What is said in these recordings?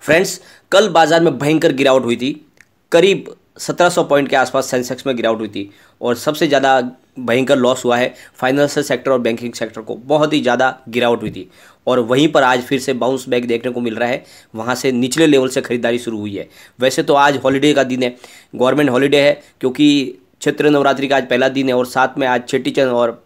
friends कल बाजार में भयंकर गिरावट हुई थी करीब 1700 पॉइंट के आसपास सेंसेक्स में गिरावट हुई थी और सबसे ज़्यादा भयंकर लॉस हुआ है फाइनेंशियल सेक्टर और बैंकिंग सेक्टर को बहुत ही ज़्यादा गिरावट हुई थी और वहीं पर आज फिर से बाउंस बैक देखने को मिल रहा है वहाँ से निचले लेवल से खरीदारी शुरू हुई है वैसे तो आज हॉलीडे का दिन है गवर्नमेंट हॉलीडे है क्योंकि क्षेत्र नवरात्रि का आज पहला दिन है और साथ में आज छेटी चंद और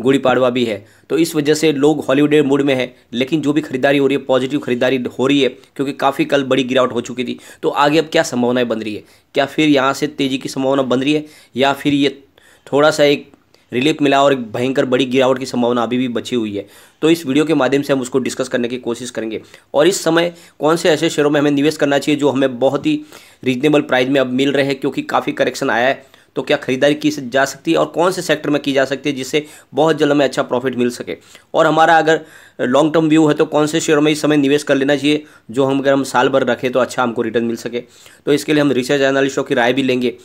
गुड़ी पाड़वा भी है तो इस वजह से लोग हॉलीडे मूड में है लेकिन जो भी खरीदारी हो रही है पॉजिटिव खरीदारी हो रही है क्योंकि काफ़ी कल बड़ी गिरावट हो चुकी थी तो आगे अब क्या संभावनाएं बन रही है क्या फिर यहाँ से तेज़ी की संभावना बन रही है या फिर ये थोड़ा सा एक रिलीफ मिला और एक भयंकर बड़ी गिरावट की संभावना अभी भी बची हुई है तो इस वीडियो के माध्यम से हम उसको डिस्कस करने की कोशिश करेंगे और इस समय कौन से ऐसे शेयरों में हमें निवेश करना चाहिए जो हमें बहुत ही रीजनेबल प्राइस में अब मिल रहे हैं क्योंकि काफ़ी करेक्शन आया है तो क्या खरीदारी की जा सकती है और कौन से सेक्टर में की जा सकती है जिससे बहुत जल्द हमें अच्छा प्रॉफिट मिल सके और हमारा अगर लॉन्ग टर्म व्यू है तो कौन से शेयर में इस समय निवेश कर लेना चाहिए जो हम अगर हम साल भर रखें तो अच्छा हमको रिटर्न मिल सके तो इसके लिए हम रिसर्च एनालिस्टों की राय भी लेंगे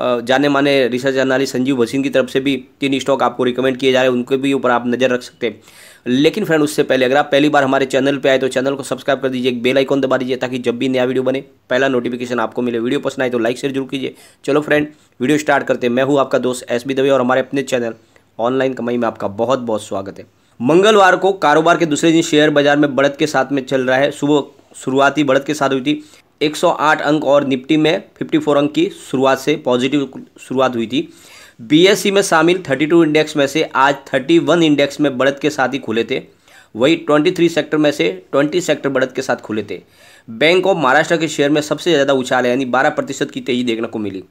जाने माने रिसर्च जर्नलिस्ट संजीव भसीन की तरफ से भी तीन स्टॉक आपको रिकमेंड किए जा रहे हैं उनके भी ऊपर आप नज़र रख सकते हैं लेकिन फ्रेंड उससे पहले अगर आप पहली बार हमारे चैनल पे आए तो चैनल को सब्सक्राइब कर दीजिए एक बेल आइकॉन दबा दीजिए ताकि जब भी नया वीडियो बने पहला नोटिफिकेशन आपको मिले वीडियो पसंद आए तो लाइक शेयर जरूर कीजिए चलो फ्रेंड वीडियो स्टार्ट करते हैं मैं हूँ आपका दोस्त एस बी दवे और हमारे अपने चैनल ऑनलाइन कमाई में आपका बहुत बहुत स्वागत है मंगलवार को कारोबार के दूसरे दिन शेयर बाजार में बढ़त के साथ में चल रहा है सुबह शुरुआती बढ़त के साथ हुई थी 108 अंक और निफ्टी में 54 अंक की शुरुआत से पॉजिटिव शुरुआत हुई थी बीएससी e में शामिल 32 इंडेक्स में से आज 31 इंडेक्स में बढ़त के साथ ही खुले थे वही 23 सेक्टर में से 20 सेक्टर बढ़त के साथ खुले थे बैंक ऑफ महाराष्ट्र के शेयर में सबसे ज़्यादा उछाल है यानी 12 प्रतिशत की तेजी देखने को मिली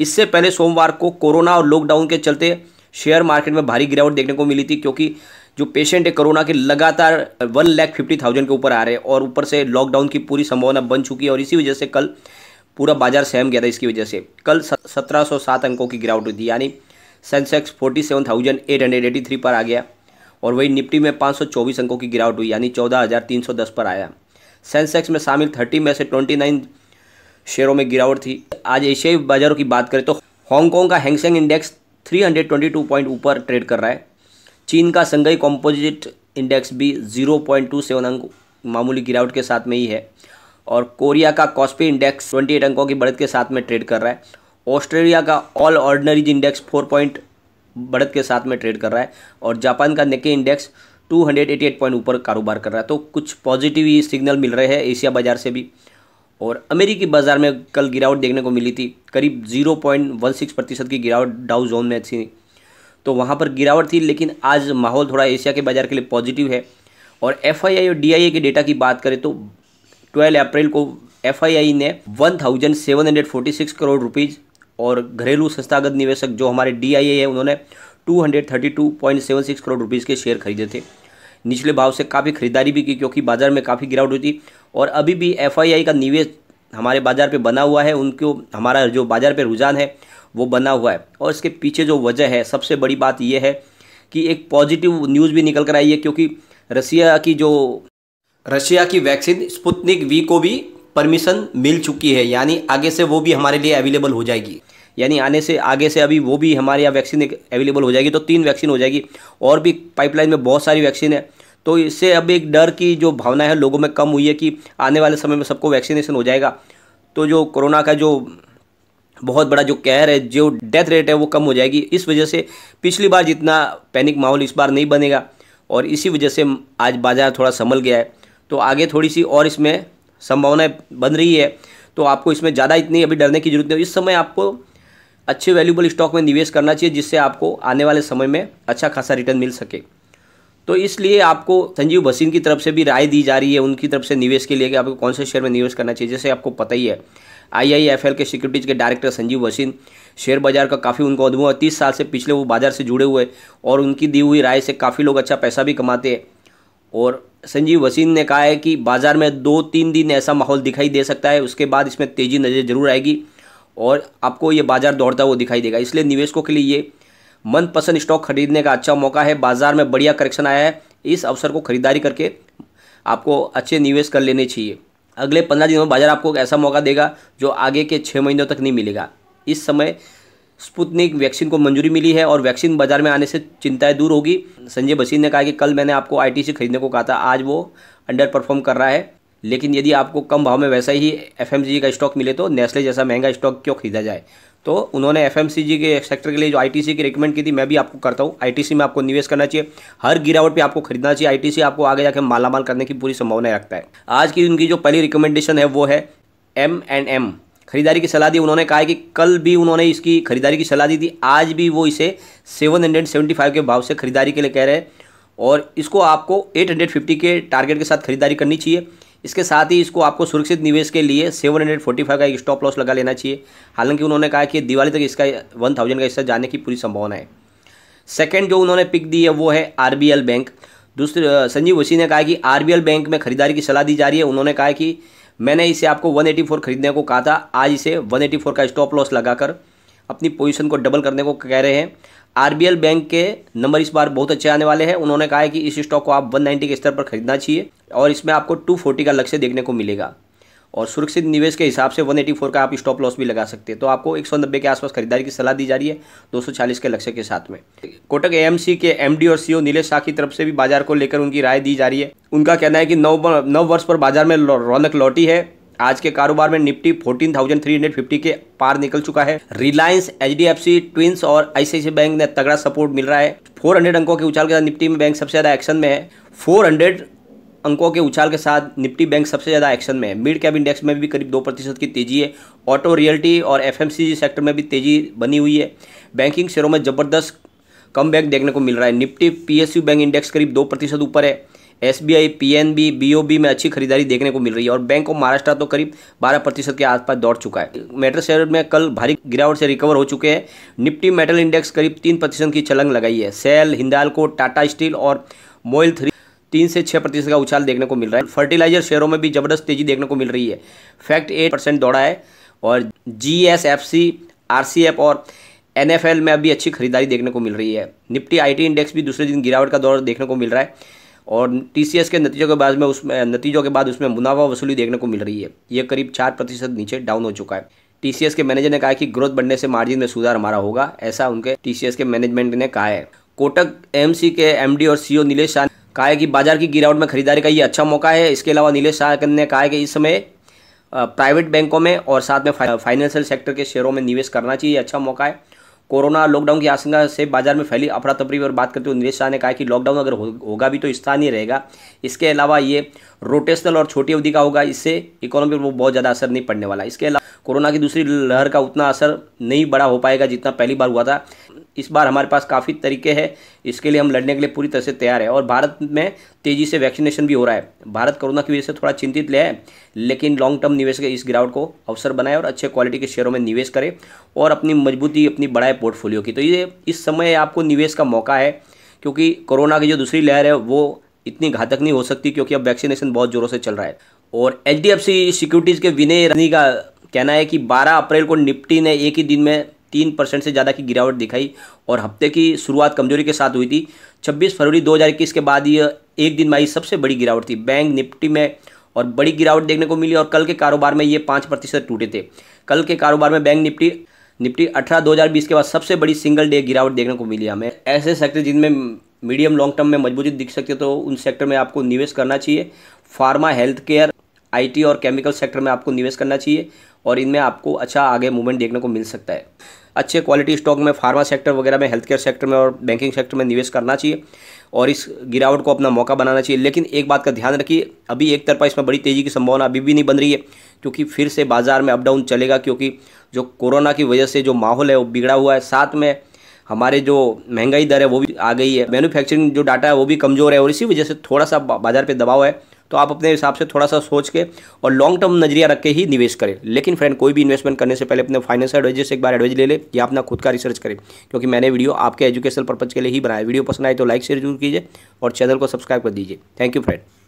इससे पहले सोमवार को कोरोना और लॉकडाउन के चलते शेयर मार्केट में भारी गिरावट देखने को मिली थी क्योंकि जो पेशेंट है कोरोना के लगातार वन लैख फिफ्टी थाउजेंड के ऊपर आ रहे हैं और ऊपर से लॉकडाउन की पूरी संभावना बन चुकी है और इसी वजह से कल पूरा बाजार सहम गया था इसकी वजह से कल सत्रह सौ सात अंकों की गिरावट हुई थी यानी Sensex forty seven thousand eight hundred eighty three पर आ गया और वही निफ्टी में पाँच सौ चौबीस अंकों की गिरावट हुई यानी चौदह हज़ार तीन सौ दस पर आया सेंसेक्स में शामिल थर्टी में से ट्वेंटी नाइन शेयरों में गिरावट थी आज एशियाई बाज़ारों की बात करें तो हांगकॉन्ग का हैंगसेंग इंडेक्स 322 पॉइंट ऊपर ट्रेड कर रहा है चीन का संघई कॉम्पोजिट इंडेक्स भी जीरो पॉइंट टू सेवन अंक मामूली गिरावट के साथ में ही है और कोरिया का कॉस्पी इंडेक्स ट्वेंटी एट अंकों की बढ़त के साथ में ट्रेड कर रहा है ऑस्ट्रेलिया का all ordinaries index four point बढ़त के साथ में ट्रेड कर रहा है और जापान का निके इंडेक्स 288 पॉइंट ऊपर कारोबार कर रहा है तो कुछ पॉजिटिव ही सिग्नल मिल रहे हैं एशिया बाजार से भी और अमेरिकी बाजार में कल गिरावट देखने को मिली थी करीब सिक्स प्रतिशत की गिरावट डाउ जोन में थी तो वहाँ पर गिरावट थी लेकिन आज माहौल थोड़ा एशिया के बाजार के लिए पॉजिटिव है और एफ और डी के डेटा की बात करें तो ट्वेल्व अप्रैल को एफ ने 1746 करोड़ रुपीज़ और घरेलू संस्थागत निवेशक जो हमारे डी है उन्होंने 232.76 करोड़ रुपीज़ के शेयर खरीदे थे निचले भाव से काफ़ी खरीदारी भी की क्योंकि बाज़ार में काफ़ी गिरावट हुई थी और अभी भी एफ का निवेश हमारे बाज़ार पे बना हुआ है उनको हमारा जो बाज़ार पे रुझान है वो बना हुआ है और इसके पीछे जो वजह है सबसे बड़ी बात यह है कि एक पॉजिटिव न्यूज़ भी निकल कर आई है क्योंकि रशिया की जो रशिया की वैक्सीन स्पुतनिक वी को भी परमिशन मिल चुकी है यानी आगे से वो भी हमारे लिए अवेलेबल हो जाएगी यानी आने से आगे से अभी वो भी हमारे यहाँ वैक्सीन अवेलेबल हो जाएगी तो तीन वैक्सीन हो जाएगी और भी पाइपलाइन में बहुत सारी वैक्सीन है तो इससे अब एक डर की जो भावना है लोगों में कम हुई है कि आने वाले समय में सबको वैक्सीनेशन हो जाएगा तो जो कोरोना का जो बहुत बड़ा जो कहर है जो डेथ रेट है वो कम हो जाएगी इस वजह से पिछली बार जितना पैनिक माहौल इस बार नहीं बनेगा और इसी वजह से आज बाज़ार थोड़ा संभल गया है तो आगे थोड़ी सी और इसमें संभावनाएं बन रही है तो आपको इसमें ज़्यादा इतनी अभी डरने की जरूरत नहीं इस समय आपको अच्छे वैल्यूबल स्टॉक में निवेश करना चाहिए जिससे आपको आने वाले समय में अच्छा खासा रिटर्न मिल सके तो इसलिए आपको संजीव भसीन की तरफ से भी राय दी जा रही है उनकी तरफ से निवेश के लिए कि आपको कौन से शेयर में निवेश करना चाहिए जैसे आपको पता ही है आईआईएफएल के सिक्योरिटीज के डायरेक्टर संजीव वसीन शेयर बाजार का काफ़ी उनको अनुभव है तीस साल से पिछले वो बाजार से जुड़े हुए और उनकी दी हुई राय से काफ़ी लोग अच्छा पैसा भी कमाते हैं और संजीव वसीन ने कहा है कि बाज़ार में दो तीन दिन ऐसा माहौल दिखाई दे सकता है उसके बाद इसमें तेज़ी नज़र जरूर आएगी और आपको ये बाज़ार दौड़ता हुआ दिखाई देगा इसलिए निवेशकों के लिए ये मनपसंद स्टॉक खरीदने का अच्छा मौका है बाज़ार में बढ़िया करेक्शन आया है इस अवसर को खरीदारी करके आपको अच्छे निवेश कर लेने चाहिए अगले पंद्रह दिनों में बाजार आपको ऐसा मौका देगा जो आगे के छः महीनों तक नहीं मिलेगा इस समय स्पुतनिक वैक्सीन को मंजूरी मिली है और वैक्सीन बाजार में आने से चिंताएं दूर होगी संजय बसीन ने कहा कि कल मैंने आपको आईटीसी खरीदने को कहा था आज वो अंडर परफॉर्म कर रहा है लेकिन यदि आपको कम भाव में वैसा ही एफएमसीजी का स्टॉक मिले तो नेस्ले जैसा महंगा स्टॉक क्यों खरीदा जाए तो उन्होंने एफ के सेक्टर के लिए जो आई की रिकमेंड की थी मैं भी आपको करता हूँ आई में आपको निवेश करना चाहिए हर गिरावट पर आपको खरीदना चाहिए आई आपको आगे जाकर मालामाल करने की पूरी संभावना रखता है आज की उनकी जो पहली रिकमेंडेशन है वो है एम एंड एम खरीदारी की सलाह दी उन्होंने कहा है कि कल भी उन्होंने इसकी खरीदारी की सलाह दी थी आज भी वो इसे 775 के भाव से खरीदारी के लिए कह रहे हैं और इसको आपको 850 के टारगेट के साथ खरीदारी करनी चाहिए इसके साथ ही इसको आपको सुरक्षित निवेश के लिए 745 का एक स्टॉप लॉस लगा लेना चाहिए हालांकि उन्होंने कहा कि दिवाली तक इसका 1000 का हिस्सा जाने की पूरी संभावना है सेकेंड जो उन्होंने पिक दी है वो है आर बैंक दूसरे संजीव वसी ने कहा कि आर बैंक में खरीदारी की सलाह दी जा रही है उन्होंने कहा कि मैंने इसे आपको वन खरीदने को कहा था आज इसे वन का स्टॉप लॉस लगाकर अपनी पोजिशन को डबल करने को कह रहे हैं आरबीएल बैंक के नंबर इस बार बहुत अच्छे आने वाले हैं उन्होंने कहा है कि इस स्टॉक को आप 190 के स्तर पर खरीदना चाहिए और इसमें आपको 240 का लक्ष्य देखने को मिलेगा और सुरक्षित निवेश के हिसाब से 184 का आप स्टॉप लॉस भी लगा सकते हैं तो आपको एक के आसपास खरीदारी की सलाह दी जा रही है 240 के लक्ष्य के साथ में कोटक ए के एमडी और सीईओ नीलेश शाह की तरफ से भी बाजार को लेकर उनकी राय दी जा रही है उनका कहना है कि नौ नौ वर्ष पर बाजार में रौनक लौटी है आज के कारोबार में निफ्टी 14,350 के पार निकल चुका है रिलायंस एचडीएफसी ट्विंस और आईसीआईसी बैंक ने तगड़ा सपोर्ट मिल रहा है 400 अंकों के उछाल के साथ निफ्टी में बैंक सबसे ज़्यादा एक्शन में है 400 अंकों के उछाल के साथ निफ्टी बैंक सबसे ज़्यादा एक्शन में है मिड कैप इंडेक्स में भी करीब दो प्रतिशत की तेजी है ऑटो रियल्टी और एफ सेक्टर में भी तेजी बनी हुई है बैंकिंग शेयरों में ज़बरदस्त कम देखने को मिल रहा है निफ्टी पीएसयू बैंक इंडेक्स करीब दो प्रतिशत ऊपर है S B I P N B B O B में अच्छी खरीदारी देखने को मिल रही है और बैंक ऑफ महाराष्ट्र तो करीब 12 प्रतिशत के आसपास दौड़ चुका है मेटल शेयर में कल भारी गिरावट से रिकवर हो चुके हैं निफ्टी मेटल इंडेक्स करीब तीन प्रतिशत की छलंग लगाई है सेल हिंदालको टाटा स्टील और मोइल थ्री तीन से छः प्रतिशत का उछाल देखने को मिल रहा है फर्टिलाइजर शेयरों में भी जबरदस्त तेजी देखने को मिल रही है फैक्ट एट परसेंट दौड़ा है और G S F C R C F और एन एफ एल में अभी अच्छी खरीदारी देखने को मिल रही है निफ्टी आई टी इंडेक्स भी दूसरे दिन गिरावट का दौर देखने को मिल रहा है और टीसीएस के नतीजों के बाद में उसमें नतीजों के बाद उसमें मुनाफा वसूली देखने को मिल रही है ये करीब चार प्रतिशत नीचे डाउन हो चुका है टीसीएस के मैनेजर ने कहा कि ग्रोथ बढ़ने से मार्जिन में सुधार हमारा होगा ऐसा उनके टीसीएस के मैनेजमेंट ने कहा है कोटक एमसी के एमडी और सीईओ e नीलेश शाह कहा है कि बाजार की गिरावट में खरीदारी का ये अच्छा मौका है इसके अलावा नीलेश शाह ने कहा है कि इस समय प्राइवेट बैंकों में और साथ में फाइनेंशियल सेक्टर के शेयरों में निवेश करना चाहिए अच्छा मौका है कोरोना लॉकडाउन की आशंका से बाजार में फैली अफरा तफरी पर बात करते हुए निवेश शाह ने कहा कि लॉकडाउन अगर होगा भी तो स्थानीय रहेगा इसके अलावा ये रोटेशनल और छोटी अवधि का होगा इससे इकोनॉमी पर बहुत ज़्यादा असर नहीं पड़ने वाला इसके अलावा कोरोना की दूसरी लहर का उतना असर नहीं बड़ा हो पाएगा जितना पहली बार हुआ था इस बार हमारे पास काफ़ी तरीके हैं इसके लिए हम लड़ने के लिए पूरी तरह से तैयार है और भारत में तेज़ी से वैक्सीनेशन भी हो रहा है भारत कोरोना की वजह से थोड़ा चिंतित ले है लेकिन लॉन्ग टर्म निवेश के इस गिरावट को अवसर बनाए और अच्छे क्वालिटी के शेयरों में निवेश करें और अपनी मजबूती अपनी बढ़ाए पोर्टफोलियो की तो ये इस समय आपको निवेश का मौका है क्योंकि कोरोना की जो दूसरी लहर है वो इतनी घातक नहीं हो सकती क्योंकि अब वैक्सीनेशन बहुत ज़ोरों से चल रहा है और एच सिक्योरिटीज़ के विनय रनी का कहना है कि 12 अप्रैल को निफ्टी ने एक ही दिन में तीन परसेंट से ज़्यादा की गिरावट दिखाई और हफ्ते की शुरुआत कमजोरी के साथ हुई थी 26 फरवरी 2021 के बाद यह एक दिन में सबसे बड़ी गिरावट थी बैंक निफ्टी में और बड़ी गिरावट देखने को मिली और कल के कारोबार में ये पाँच प्रतिशत टूटे थे कल के कारोबार में बैंक निफ्टी निफ्टी अठारह बीस के बाद सबसे बड़ी सिंगल डे गिरावट देखने को मिली हमें ऐसे सेक्टर जिनमें मीडियम लॉन्ग टर्म में मजबूती दिख सकती है तो उन सेक्टर में आपको निवेश करना चाहिए फार्मा हेल्थ केयर आईटी और केमिकल सेक्टर में आपको निवेश करना चाहिए और इनमें आपको अच्छा आगे मूवमेंट देखने को मिल सकता है अच्छे क्वालिटी स्टॉक में फार्मा सेक्टर वगैरह में हेल्थ केयर सेक्टर में और बैंकिंग सेक्टर में निवेश करना चाहिए और इस गिरावट को अपना मौका बनाना चाहिए लेकिन एक बात का ध्यान रखिए अभी एक तरफा इसमें बड़ी तेज़ी की संभावना अभी भी नहीं बन रही है क्योंकि फिर से बाज़ार में अपडाउन चलेगा क्योंकि जो कोरोना की वजह से जो माहौल है वो बिगड़ा हुआ है साथ में हमारे जो महंगाई दर है वो भी आ गई है मैन्युफैक्चरिंग जो डाटा है वो भी कमज़ोर है और इसी वजह से थोड़ा सा बाज़ार पर दबाव है तो आप अपने हिसाब से थोड़ा सा सोच के और लॉन्ग टर्म नजरिया रख के ही निवेश करें लेकिन फ्रेंड कोई भी इन्वेस्टमेंट करने से पहले अपने फाइनेंस एडवाइजर से एक बार एडवाइज ले ले या अपना खुद का रिसर्च करें क्योंकि मैंने वीडियो आपके एजुकेशन पर्पज़ के लिए ही बनाया वीडियो पसंद आए तो लाइक शेयर जरूर कीजिए और चैनल को सब्सक्राइब कर दीजिए थैंक यू फ्रेंड